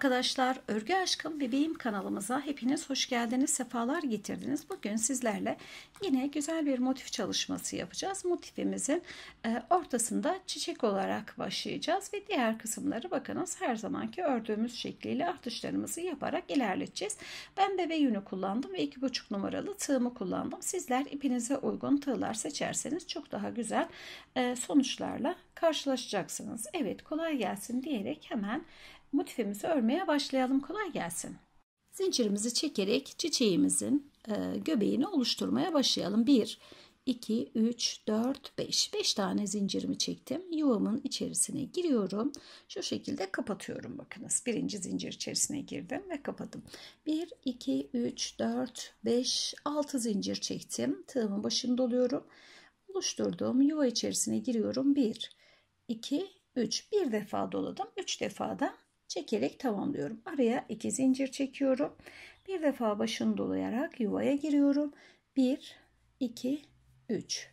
arkadaşlar, Örgü Aşkım Bebeğim kanalımıza hepiniz hoş geldiniz, sefalar getirdiniz. Bugün sizlerle yine güzel bir motif çalışması yapacağız. Motifimizin e, ortasında çiçek olarak başlayacağız ve diğer kısımları bakınız her zamanki ördüğümüz şekliyle artışlarımızı yaparak ilerleteceğiz. Ben bebe yünü kullandım ve iki buçuk numaralı tığımı kullandım. Sizler ipinize uygun tığlar seçerseniz çok daha güzel e, sonuçlarla karşılaşacaksınız. Evet kolay gelsin diyerek hemen motifimizi örmeye başlayalım. Kolay gelsin. Zincirimizi çekerek çiçeğimizin e, göbeğini oluşturmaya başlayalım. 1, 2, 3, 4, 5. 5 tane zincirimi çektim. Yuvamın içerisine giriyorum. Şu şekilde kapatıyorum bakınız. Birinci zincir içerisine girdim ve kapadım. 1, 2, 3, 4, 5, 6 zincir çektim. Tığımın başını doluyorum. Oluşturduğum yuva içerisine giriyorum. 1, 2, 3. Bir defa doladım. 3 defa da çekerek tamamlıyorum. Araya 2 zincir çekiyorum. Bir defa başını dolayarak yuvaya giriyorum. 1, 2, 3.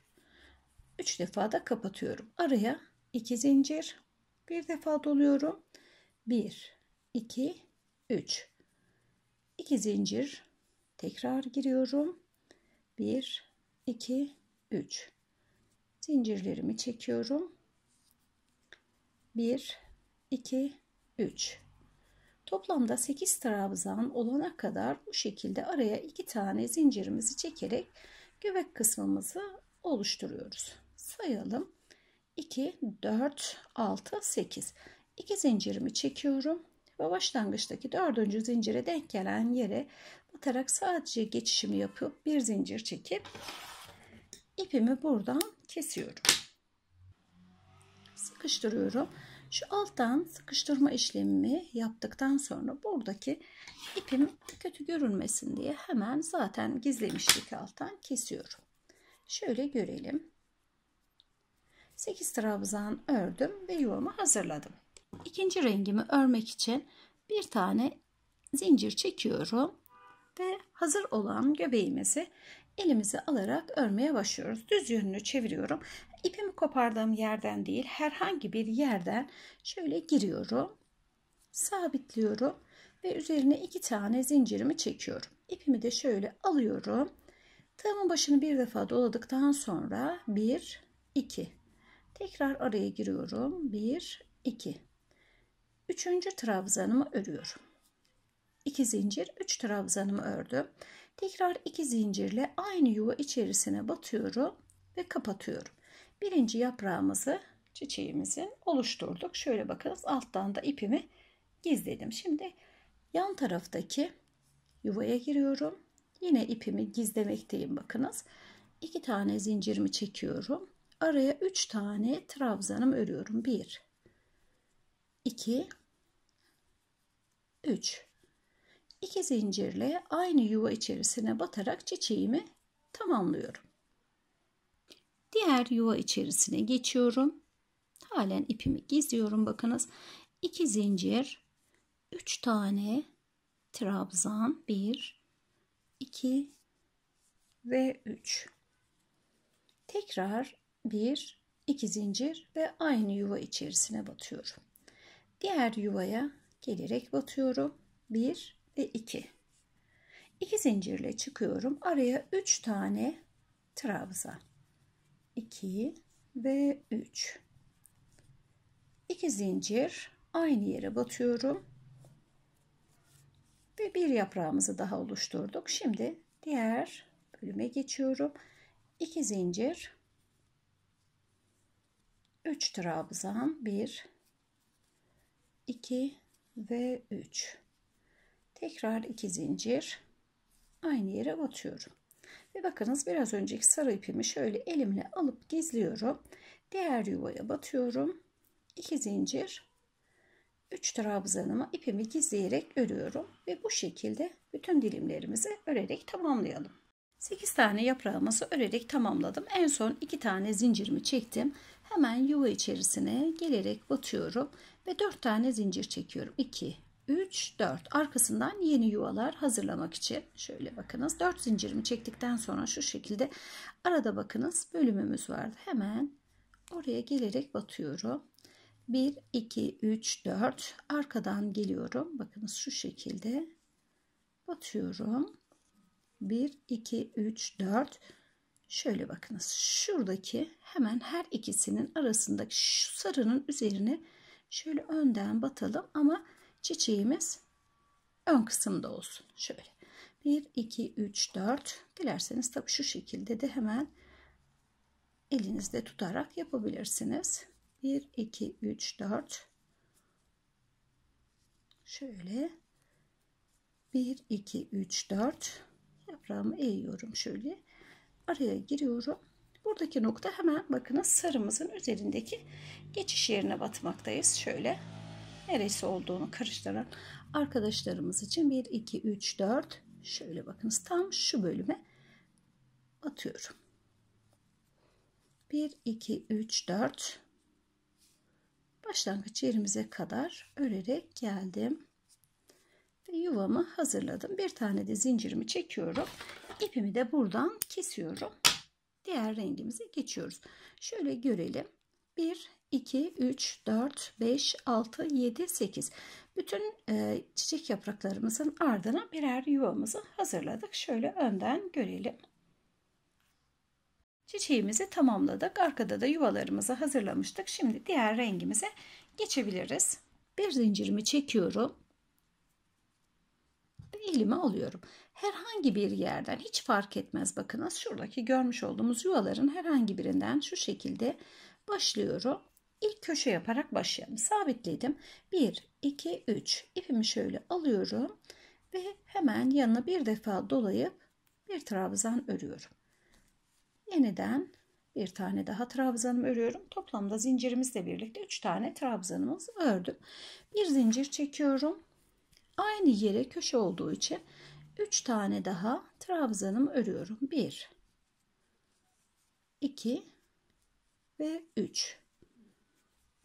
3 defa da kapatıyorum. Araya 2 zincir. Bir defa doluyorum. 1, 2, 3. 2 zincir. Tekrar giriyorum. 1, 2, 3. Zincirlerimi çekiyorum. 1, 2, 3. 3. Toplamda 8 trabzan olana kadar bu şekilde araya 2 tane zincirimizi çekerek göbek kısmımızı oluşturuyoruz. Sayalım. 2, 4, 6, 8. 2 zincirimi çekiyorum ve başlangıçtaki dördüncü zincire denk gelen yere batarak sadece geçişimi yapıp bir zincir çekip ipimi buradan kesiyorum. Sıkıştırıyorum. Şu alttan sıkıştırma işlemimi yaptıktan sonra buradaki ipim kötü görünmesin diye hemen zaten gizlemiştik alttan kesiyorum. Şöyle görelim. 8 trabzan ördüm ve yuvamı hazırladım. İkinci rengimi örmek için bir tane zincir çekiyorum ve hazır olan göbeğimizi elimizi alarak örmeye başlıyoruz. Düz yönünü çeviriyorum. İpimi kopardığım yerden değil herhangi bir yerden şöyle giriyorum. Sabitliyorum ve üzerine iki tane zincirimi çekiyorum. İpimi de şöyle alıyorum. Tığımın başını bir defa doladıktan sonra 1 2 tekrar araya giriyorum. 1 2 Üçüncü trabzanımı örüyorum. 2 zincir 3 trabzanımı ördüm. Tekrar iki zincirle aynı yuva içerisine batıyorum ve kapatıyorum. Birinci yaprağımızı çiçeğimizin oluşturduk. Şöyle bakınız alttan da ipimi gizledim. Şimdi yan taraftaki yuvaya giriyorum. Yine ipimi gizlemekteyim bakınız. İki tane zincirimi çekiyorum. Araya üç tane trabzanım örüyorum. Bir, iki, üç iki zincirle aynı yuva içerisine batarak çiçeğimi tamamlıyorum. Diğer yuva içerisine geçiyorum. Halen ipimi gizliyorum bakınız. 2 zincir, 3 tane trabzan, 1, 2 ve 3. Tekrar 1, 2 zincir ve aynı yuva içerisine batıyorum. Diğer yuvaya gelerek batıyorum. 1, ve 2. 2 zincirle çıkıyorum. Araya 3 tane trabza. 2 ve 3. 2 zincir aynı yere batıyorum. Ve bir yaprağımızı daha oluşturduk. Şimdi diğer bölüme geçiyorum. 2 zincir 3 trabzan 1 2 ve 3 Tekrar iki zincir aynı yere batıyorum. Ve bakınız biraz önceki sarı ipimi şöyle elimle alıp gizliyorum. Diğer yuvaya batıyorum. iki zincir 3 trabzanıma ipimi gizleyerek örüyorum ve bu şekilde bütün dilimlerimizi örerek tamamlayalım. 8 tane yaprağımızı örerek tamamladım. En son 2 tane zincirimi çektim. Hemen yuva içerisine gelerek batıyorum ve 4 tane zincir çekiyorum. 2, 3, 4 arkasından yeni yuvalar hazırlamak için şöyle bakınız 4 zincirimi çektikten sonra şu şekilde arada bakınız bölümümüz vardı hemen oraya gelerek batıyorum 1 2 3 4 arkadan geliyorum bakınız şu şekilde batıyorum 1 2 3 4 şöyle bakınız şuradaki hemen her ikisinin arasındaki şu sarının üzerine şöyle önden batalım ama çiçeğimiz ön kısımda olsun. Şöyle 1, 2, 3, 4 dilerseniz tabii şu şekilde de hemen elinizde tutarak yapabilirsiniz. 1, 2, 3, 4 şöyle 1, 2, 3, 4 yaprağımı eğiyorum şöyle araya giriyorum. Buradaki nokta hemen bakınız sarımızın üzerindeki geçiş yerine batmaktayız. Şöyle neresi olduğunu karıştıran arkadaşlarımız için 1, 2, 3, 4 şöyle bakınız tam şu bölüme atıyorum. 1, 2, 3, 4 başlangıç yerimize kadar örerek geldim. Ve yuvamı hazırladım. Bir tane de zincirimi çekiyorum. ipimi de buradan kesiyorum. Diğer rengimize geçiyoruz. Şöyle görelim. bir 2, 3, 4, 5, 6, 7, 8. Bütün e, çiçek yapraklarımızın ardına birer yuvamızı hazırladık. Şöyle önden görelim. Çiçeğimizi tamamladık. Arkada da yuvalarımızı hazırlamıştık. Şimdi diğer rengimize geçebiliriz. Bir zincirimi çekiyorum. Ve elime alıyorum. Herhangi bir yerden hiç fark etmez bakınız. Şuradaki görmüş olduğumuz yuvaların herhangi birinden şu şekilde başlıyorum. İlk köşe yaparak başlayalım. Sabitledim. 1, 2, 3. İpimi şöyle alıyorum ve hemen yanına bir defa dolayıp bir trabzan örüyorum. Yeniden bir tane daha trabzanımı örüyorum. Toplamda zincirimizle birlikte 3 tane trabzanımız ördüm. Bir zincir çekiyorum. Aynı yere köşe olduğu için 3 tane daha trabzanımı örüyorum. 1 2 ve 3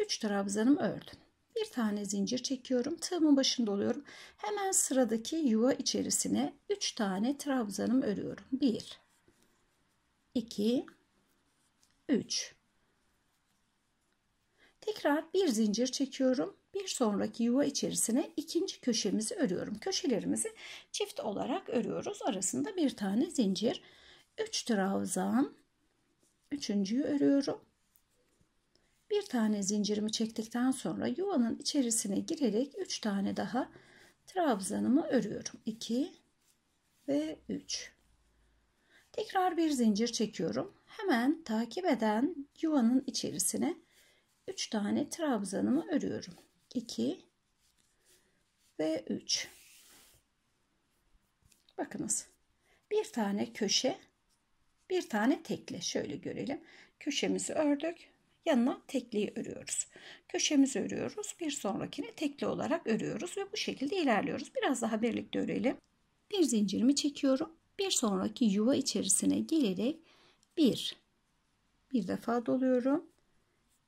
3 trabzanımı ördüm. Bir tane zincir çekiyorum. Tığımın başında oluyorum. Hemen sıradaki yuva içerisine 3 tane trabzanım örüyorum. 1 2 3 Tekrar bir zincir çekiyorum. Bir sonraki yuva içerisine ikinci köşemizi örüyorum. Köşelerimizi çift olarak örüyoruz. Arasında bir tane zincir. 3 trabzan. Üçüncüyü örüyorum. Bir tane zincirimi çektikten sonra yuvanın içerisine girerek 3 tane daha trabzanımı örüyorum. 2 ve 3. Tekrar bir zincir çekiyorum. Hemen takip eden yuvanın içerisine 3 tane trabzanımı örüyorum. 2 ve 3. Bakınız. Bir tane köşe, bir tane tekle şöyle görelim. Köşemizi ördük yanına tekliği örüyoruz. Köşemizi örüyoruz. Bir sonrakini tekli olarak örüyoruz ve bu şekilde ilerliyoruz. Biraz daha birlikte örelim. Bir zincirimi çekiyorum. Bir sonraki yuva içerisine gelerek bir, bir defa doluyorum.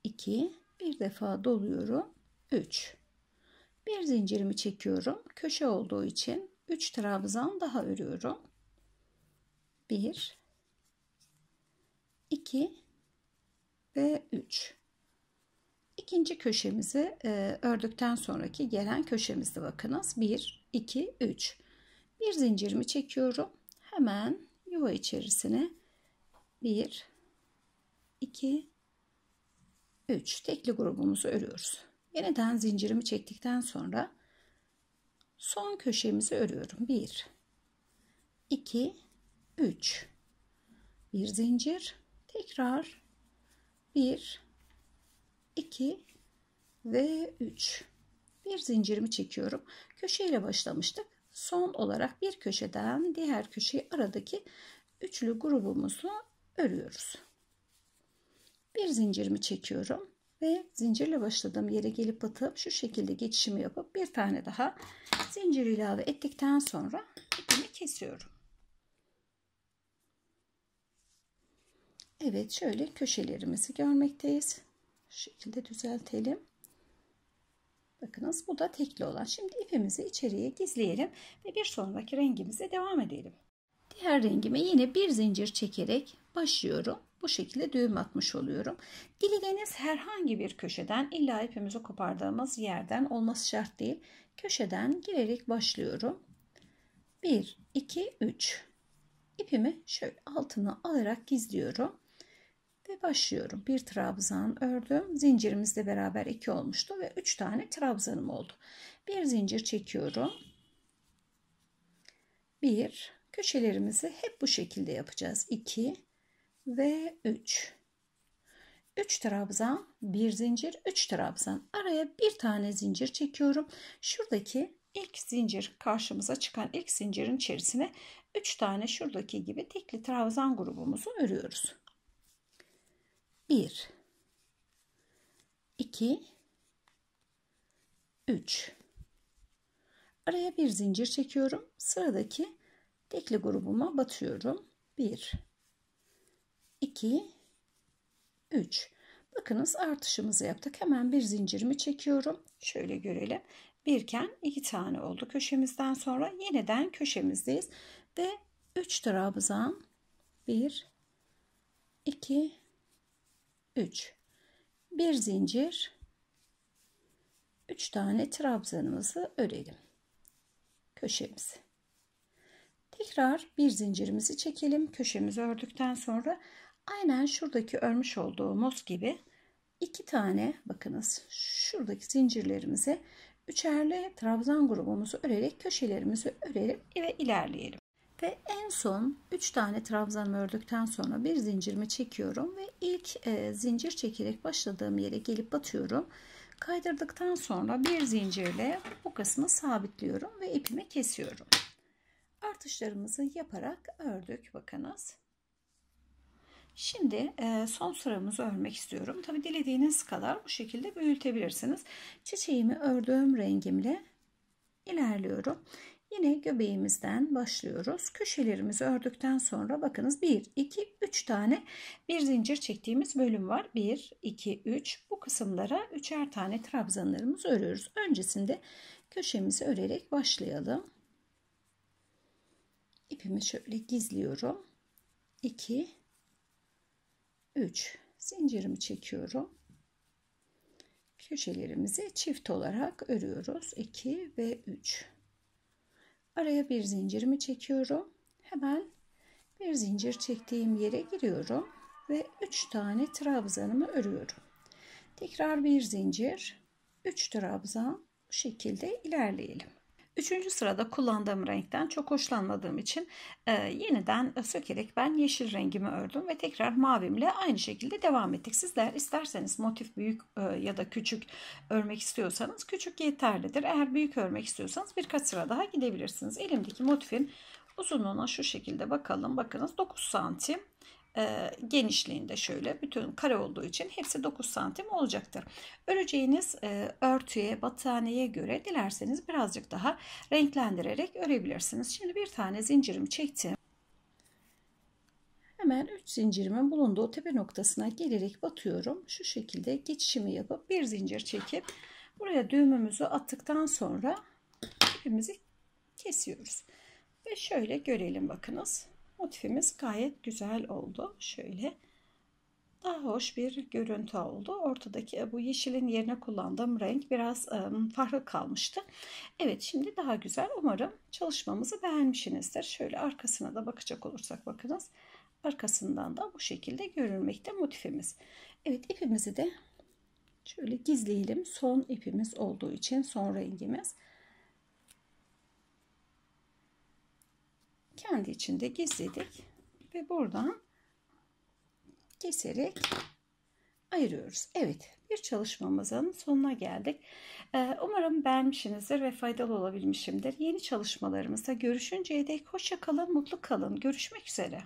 İki bir defa doluyorum. Üç bir zincirimi çekiyorum. Köşe olduğu için üç trabzan daha örüyorum. Bir iki ve 3. İkinci köşemizi e, ördükten sonraki gelen köşemizde bakınız. 1, 2, 3. Bir zincirimi çekiyorum. Hemen yuva içerisine 1, 2, 3. Tekli grubumuzu örüyoruz. Yeniden zincirimi çektikten sonra son köşemizi örüyorum. 1, 2, 3. Bir zincir. Tekrar 1 2 ve 3 bir zincirimi çekiyorum köşeyle başlamıştık son olarak bir köşeden diğer köşeyi aradaki üçlü grubumuzu örüyoruz bir zincirimi çekiyorum ve zincirle başladığım yere gelip atıp şu şekilde geçişimi yapıp bir tane daha zincir ilave ettikten sonra ipimi kesiyorum Evet şöyle köşelerimizi görmekteyiz. Şu şekilde düzeltelim. Bakınız bu da tekli olan. Şimdi ipimizi içeriye gizleyelim ve bir sonraki rengimize devam edelim. Diğer rengime yine bir zincir çekerek başlıyorum. Bu şekilde düğüm atmış oluyorum. Dilediğiniz herhangi bir köşeden illa ipimizi kopardığımız yerden olması şart değil. Köşeden girerek başlıyorum. 1, 2, 3. İpimi şöyle altına alarak gizliyorum ve başlıyorum. Bir trabzan ördüm. Zincirimizle beraber iki olmuştu ve üç tane trabzanım oldu. Bir zincir çekiyorum. Bir köşelerimizi hep bu şekilde yapacağız. 2 ve 3. 3 trabzan, 1 zincir, 3 trabzan. Araya bir tane zincir çekiyorum. Şuradaki ilk zincir karşımıza çıkan ilk zincirin içerisine 3 tane şuradaki gibi tekli trabzan grubumuzu örüyoruz. 1 2 3 Araya bir zincir çekiyorum. Sıradaki tekli grubuma batıyorum. 1 2 3 Bakınız artışımızı yaptık. Hemen bir zincirimi çekiyorum. Şöyle görelim. Birken iki tane oldu köşemizden sonra. Yeniden köşemizdeyiz. Ve 3 trabzan 1 2 3 bir zincir 3 tane trabzanımızı örelim köşemizi tekrar bir zincirimizi çekelim köşemizi ördükten sonra aynen şuradaki örmüş olduğumuz gibi 2 tane bakınız şuradaki zincirlerimize üçerli trabzan grubumuzu örerek köşelerimizi örelim ve ilerleyelim ve en son 3 tane trabzanımı ördükten sonra bir zincirimi çekiyorum ve ilk e, zincir çekerek başladığım yere gelip batıyorum. Kaydırdıktan sonra bir zincirle bu kısmı sabitliyorum ve ipimi kesiyorum. Artışlarımızı yaparak ördük bakınız. Şimdi e, son sıramızı örmek istiyorum. Tabi dilediğiniz kadar bu şekilde büyütebilirsiniz. Çiçeğimi ördüğüm rengimle ilerliyorum. Yine göbeğimizden başlıyoruz. Köşelerimizi ördükten sonra bakınız 1, 2, 3 tane bir zincir çektiğimiz bölüm var. 1, 2, 3 bu kısımlara üçer tane trabzanlarımızı örüyoruz. Öncesinde köşemizi örerek başlayalım. İpimi şöyle gizliyorum. 2, 3 zincirimi çekiyorum. Köşelerimizi çift olarak örüyoruz. 2 ve 3. Araya bir zincirimi çekiyorum. Hemen bir zincir çektiğim yere giriyorum ve 3 tane trabzanımı örüyorum. Tekrar bir zincir, 3 trabzan bu şekilde ilerleyelim. Üçüncü sırada kullandığım renkten çok hoşlanmadığım için e, yeniden sökerek ben yeşil rengimi ördüm ve tekrar mavimle aynı şekilde devam ettik. Sizler isterseniz motif büyük e, ya da küçük örmek istiyorsanız küçük yeterlidir. Eğer büyük örmek istiyorsanız birkaç sıra daha gidebilirsiniz. Elimdeki motifin uzunluğuna şu şekilde bakalım. Bakınız 9 santim e, genişliğinde şöyle bütün kare olduğu için hepsi 9 santim olacaktır. Öreceğiniz e, örtüye, battaniyeye göre dilerseniz birazcık daha renklendirerek örebilirsiniz. Şimdi bir tane zincirimi çektim. Hemen 3 zincirimin bulunduğu tepe noktasına gelerek batıyorum. Şu şekilde geçişimi yapıp bir zincir çekip buraya düğümümüzü attıktan sonra ipimizi kesiyoruz. Ve şöyle görelim bakınız motifimiz gayet güzel oldu. Şöyle daha hoş bir görüntü oldu. Ortadaki e, bu yeşilin yerine kullandığım renk biraz farklı kalmıştı. Evet şimdi daha güzel. Umarım çalışmamızı beğenmişsinizdir. Şöyle arkasına da bakacak olursak bakınız. Arkasından da bu şekilde görünmekte motifimiz. Evet ipimizi de şöyle gizleyelim. Son ipimiz olduğu için son rengimiz. kendi içinde gizledik ve buradan keserek ayırıyoruz. Evet bir çalışmamızın sonuna geldik. Ee, umarım beğenmişsinizdir ve faydalı olabilmişimdir. Yeni çalışmalarımızda görüşünceye dek hoşça kalın, mutlu kalın. Görüşmek üzere.